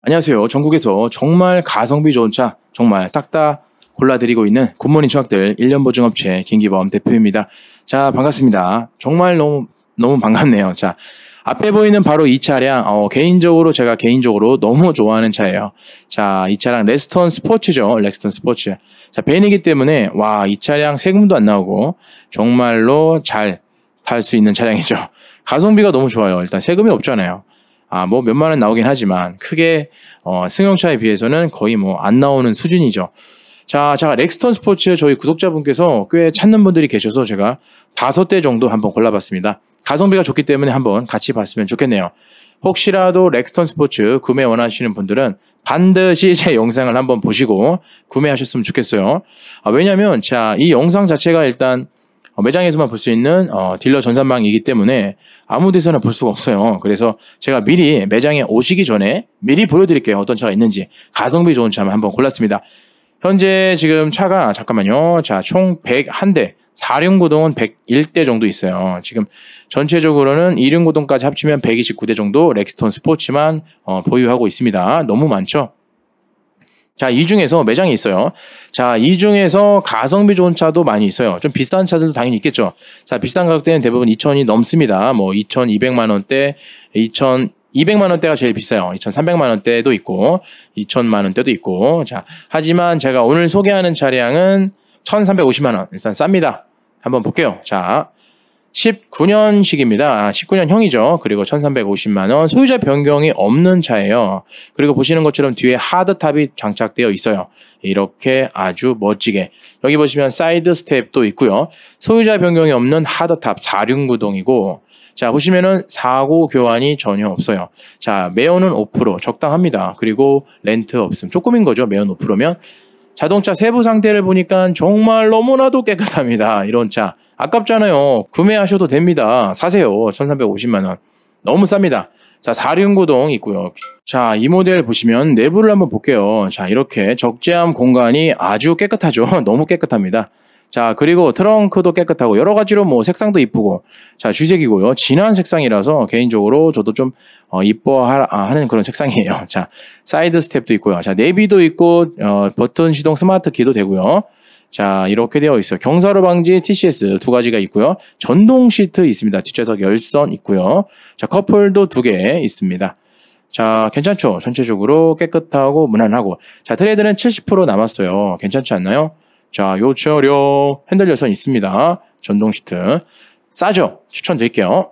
안녕하세요. 전국에서 정말 가성비 좋은 차 정말 싹 다 골라드리고 있는 굿모닝 청학들 1년 보증업체 김기범 대표입니다. 자 반갑습니다. 정말 너무 너무 반갑네요. 자 앞에 보이는 바로 이 차량 어, 개인적으로 제가 개인적으로 너무 좋아하는 차예요. 자 이 차량 레스턴 스포츠죠. 레스턴 스포츠. 자 벤이기 때문에 와 이 차량 세금도 안 나오고 정말로 잘 탈 수 있는 차량이죠. 가성비가 너무 좋아요. 일단 세금이 없잖아요. 아, 뭐 몇만 원 나오긴 하지만 크게 어, 승용차에 비해서는 거의 뭐 안 나오는 수준이죠. 자, 자, 렉스턴 스포츠 저희 구독자분께서 꽤 찾는 분들이 계셔서 제가 다섯 대 정도 한번 골라봤습니다. 가성비가 좋기 때문에 한번 같이 봤으면 좋겠네요. 혹시라도 렉스턴 스포츠 구매 원하시는 분들은 반드시 제 영상을 한번 보시고 구매하셨으면 좋겠어요. 아, 왜냐면 자, 이 영상 자체가 일단 어, 매장에서만 볼 수 있는 어, 딜러 전산망이기 때문에 아무 데서나 볼 수가 없어요. 그래서 제가 미리 매장에 오시기 전에 미리 보여드릴게요. 어떤 차가 있는지 가성비 좋은 차만 한번 골랐습니다. 현재 지금 차가 잠깐만요. 자, 총 101대, 4륜구동은 101대 정도 있어요. 지금 전체적으로는 2륜구동까지 합치면 129대 정도 렉스턴 스포츠만 어, 보유하고 있습니다. 너무 많죠? 자, 이 중에서 매장이 있어요. 자, 이 중에서 가성비 좋은 차도 많이 있어요. 좀 비싼 차들도 당연히 있겠죠. 자, 비싼 가격대는 대부분 2천이 넘습니다. 뭐 2,200만 원대, 2,000 200만 원대가 제일 비싸요. 2,300만 원대도 있고 2,000만 원대도 있고. 자, 하지만 제가 오늘 소개하는 차량은 1,350만 원. 일단 쌉니다. 한번 볼게요. 자, 19년식입니다. 19년형이죠. 아, 그리고 1350만원. 소유자 변경이 없는 차예요. 그리고 보시는 것처럼 뒤에 하드탑이 장착되어 있어요. 이렇게 아주 멋지게. 여기 보시면 사이드 스텝도 있고요. 소유자 변경이 없는 하드탑 4륜구동이고 자, 보시면은 사고 교환이 전혀 없어요. 자, 매연은 5% 적당합니다. 그리고 렌트 없음. 조금인 거죠. 매연 5%면. 자동차 세부 상태를 보니까 정말 너무나도 깨끗합니다. 이런 차. 아깝잖아요. 구매하셔도 됩니다. 사세요. 1350만원. 너무 쌉니다. 자, 4륜구동 있고요. 자, 이 모델 보시면 내부를 한번 볼게요. 자, 이렇게 적재함 공간이 아주 깨끗하죠. 너무 깨끗합니다. 자, 그리고 트렁크도 깨끗하고 여러 가지로 뭐 색상도 이쁘고 자, 주색이고요. 진한 색상이라서 개인적으로 저도 좀 어, 이뻐하는 아, 그런 색상이에요. 자, 사이드 스텝도 있고요. 자, 내비도 있고 어, 버튼 시동 스마트 키도 되고요. 자, 이렇게 되어 있어요. 경사로 방지 TCS 두 가지가 있고요. 전동 시트 있습니다. 뒷좌석 열선 있고요. 자, 커플도 두 개 있습니다. 자, 괜찮죠? 전체적으로 깨끗하고 무난하고. 자, 트레이드는 70% 남았어요. 괜찮지 않나요? 자, 요철요 핸들 열선 있습니다. 전동 시트. 싸죠? 추천드릴게요.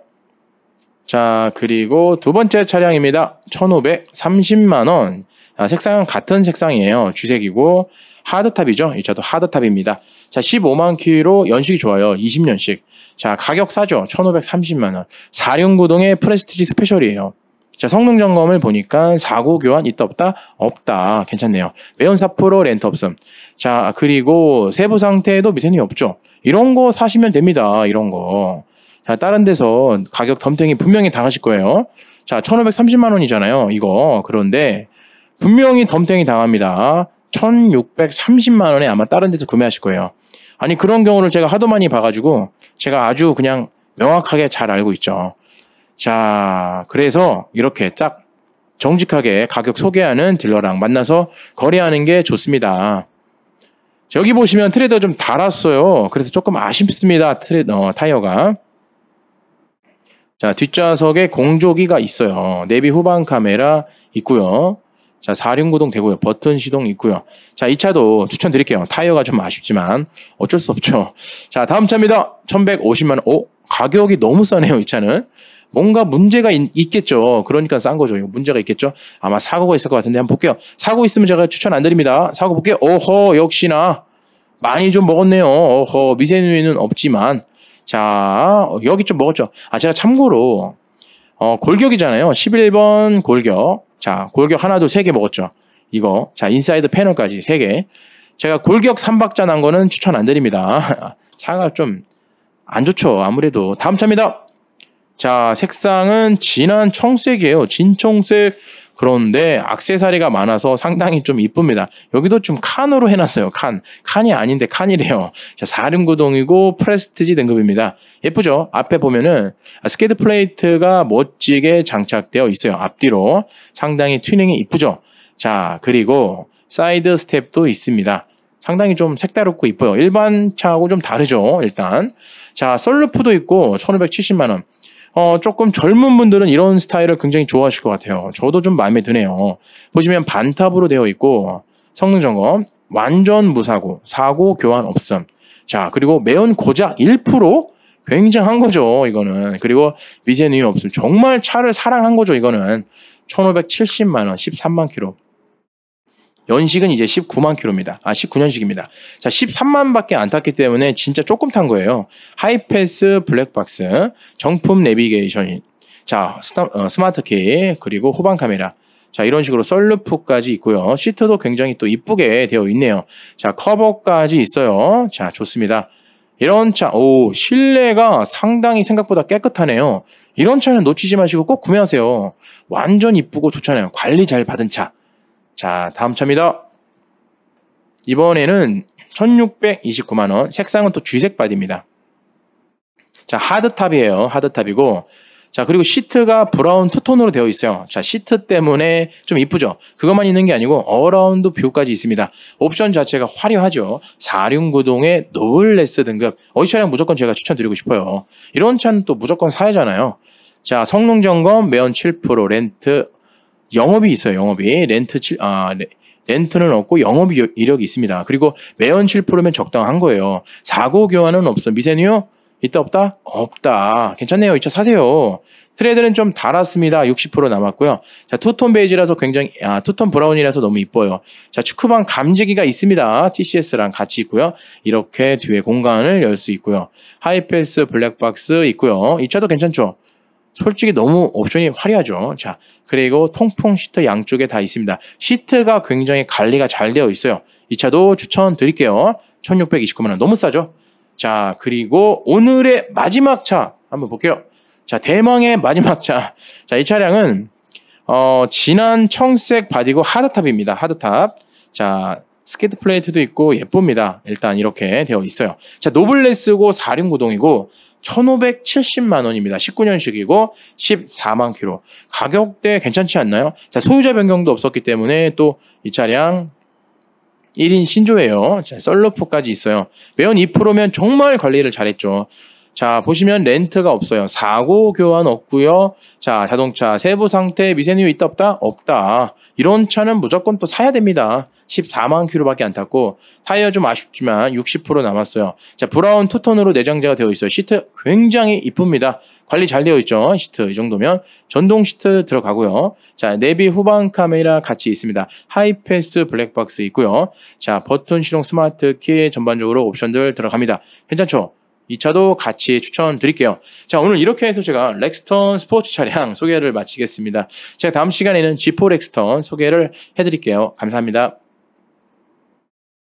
자, 그리고 두 번째 차량입니다. 1530만원. 아, 색상은 같은 색상이에요. 주색이고. 하드탑이죠. 1차도 하드탑입니다. 자, 15만 키로 연식이 좋아요. 20년씩. 자, 가격 싸죠. 1,530만 원. 4륜구동의 프레스티지 스페셜이에요. 자, 성능 점검을 보니까 사고 교환 있다 없다? 없다. 괜찮네요. 매운 사프로 렌트 없음. 자, 그리고 세부 상태에도 미세이 없죠. 이런 거 사시면 됩니다. 이런 거. 자, 다른 데서 가격 덤탱이 분명히 당하실 거예요. 자, 1530만 원이잖아요. 이거. 그런데 분명히 덤탱이 당합니다. 1,630만 원에 아마 다른 데서 구매하실 거예요. 아니 그런 경우를 제가 하도 많이 봐가지고 제가 아주 그냥 명확하게 잘 알고 있죠. 자, 그래서 이렇게 딱 정직하게 가격 소개하는 딜러랑 만나서 거래하는 게 좋습니다. 여기 보시면 트레이더 좀 달았어요. 그래서 조금 아쉽습니다. 트레이더 어, 타이어가. 자, 뒷좌석에 공조기가 있어요. 내비 후방 카메라 있고요. 자, 4륜구동 되고요. 버튼 시동 있고요. 자, 이 차도 추천드릴게요. 타이어가 좀 아쉽지만 어쩔 수 없죠. 자, 다음 차입니다. 1150만 원. 오, 가격이 너무 싸네요, 이 차는. 뭔가 문제가 있, 겠죠 그러니까 싼 거죠. 이거 문제가 있겠죠. 아마 사고가 있을 것 같은데 한번 볼게요. 사고 있으면 제가 추천 안 드립니다. 사고 볼게요. 오호, 역시나 많이 좀 먹었네요. 오호, 미세누이는 없지만 자, 여기 좀 먹었죠. 아, 제가 참고로 어, 골격이잖아요. 11번 골격. 자, 골격 하나도 세 개 먹었죠. 이거. 자, 인사이드 패널까지 세 개. 제가 골격 3박자 난 거는 추천 안 드립니다. 차가 좀 안 좋죠. 아무래도. 다음 차입니다. 자, 색상은 진한 청색이에요. 진청색. 그런데 악세사리가 많아서 상당히 좀 이쁩니다. 여기도 좀 칸으로 해놨어요. 칸. 칸이 아닌데 칸이래요. 자, 4륜구동이고 프레스티지 등급입니다. 예쁘죠? 앞에 보면은 스케드 플레이트가 멋지게 장착되어 있어요. 앞뒤로. 상당히 튜닝이 이쁘죠? 자, 그리고 사이드 스텝도 있습니다. 상당히 좀색다롭고 이뻐요. 일반 차하고 좀 다르죠, 일단. 자, 썰루프도 있고, 1570만원. 어, 조금 젊은 분들은 이런 스타일을 굉장히 좋아하실 것 같아요. 저도 좀 마음에 드네요. 보시면 반탑으로 되어 있고 성능 점검, 완전 무사고, 사고 교환 없음. 자, 그리고 매연 고작 1% 굉장한 거죠, 이거는. 그리고 미세누유 없음. 정말 차를 사랑한 거죠, 이거는. 1570만 원, 13만 킬로. 연식은 이제 19만 킬로입니다. 아, 19년식입니다. 자, 13만밖에 안 탔기 때문에 진짜 조금 탄 거예요. 하이패스 블랙박스, 정품 내비게이션, 자스마트키 어, 그리고 후방 카메라. 자 이런 식으로 썰루프까지 있고요. 시트도 굉장히 또 이쁘게 되어 있네요. 자 커버까지 있어요. 자 좋습니다. 이런 차, 오, 실내가 상당히 생각보다 깨끗하네요. 이런 차는 놓치지 마시고 꼭 구매하세요. 완전 이쁘고 좋잖아요. 관리 잘 받은 차. 자, 다음 차입니다. 이번에는 1629만원, 색상은 또 쥐색 바디입니다. 자, 하드탑이에요. 하드탑이고. 자, 그리고 시트가 브라운 투톤으로 되어 있어요. 자, 시트 때문에 좀 이쁘죠? 그것만 있는 게 아니고 어라운드 뷰까지 있습니다. 옵션 자체가 화려하죠. 4륜구동의 노블레스 등급. 어이 차량 무조건 제가 추천드리고 싶어요. 이런 차는 또 무조건 사야잖아요. 자, 성능 점검, 매연 7% 렌트, 영업이 있어요. 영업이 렌트 칠, 아, 네. 렌트는 없고 영업 이력이 있습니다. 그리고 매연 7%면 적당한 거예요. 사고 교환은 없어. 미세뉴요 있다 없다? 없다. 괜찮네요. 이 차 사세요. 트레드는 좀 달았습니다. 60% 남았고요. 자, 투톤 베이지라서 굉장히 아, 투톤 브라운이라서 너무 이뻐요. 자, 축구방 감지기가 있습니다. TCS랑 같이 있고요. 이렇게 뒤에 공간을 열 수 있고요. 하이패스 블랙박스 있고요. 이차도 괜찮죠? 솔직히 너무 옵션이 화려하죠. 자, 그리고 통풍 시트 양쪽에 다 있습니다. 시트가 굉장히 관리가 잘 되어 있어요. 이 차도 추천드릴게요. 1629만 원 너무 싸죠? 자, 그리고 오늘의 마지막 차 한번 볼게요. 자, 대망의 마지막 차. 자, 이 차량은 어, 진한 청색 바디고 하드탑입니다. 하드탑. 자, 스케이트 플레이트도 있고 예쁩니다. 일단 이렇게 되어 있어요. 자, 노블레스고 4륜구동이고 1,570만 원입니다. 19년식이고 14만 키로 가격대 괜찮지 않나요? 자, 소유자 변경도 없었기 때문에 또 이 차량 1인 신조예요. 자, 썰러프까지 있어요. 매연 2%면 정말 관리를 잘했죠. 자, 보시면 렌트가 없어요. 사고 교환 없고요. 자, 자동차 세부 상태 미세누유 있다 없다? 없다. 이런 차는 무조건 또 사야 됩니다. 14만 킬로밖에 안 탔고 타이어 좀 아쉽지만 60% 남았어요. 자, 브라운 투톤으로 내장재가 되어 있어요. 시트 굉장히 이쁩니다. 관리 잘 되어 있죠? 시트 이 정도면 전동 시트 들어가고요. 자, 내비 후방 카메라 같이 있습니다. 하이패스 블랙박스 있고요. 자, 버튼 실용 스마트 키 전반적으로 옵션들 들어갑니다. 괜찮죠? 이차도 같이 추천드릴게요. 자, 오늘 이렇게 해서 제가 렉스턴 스포츠 차량 소개를 마치겠습니다. 제가 다음 시간에는 G4 렉스턴 소개를 해드릴게요. 감사합니다.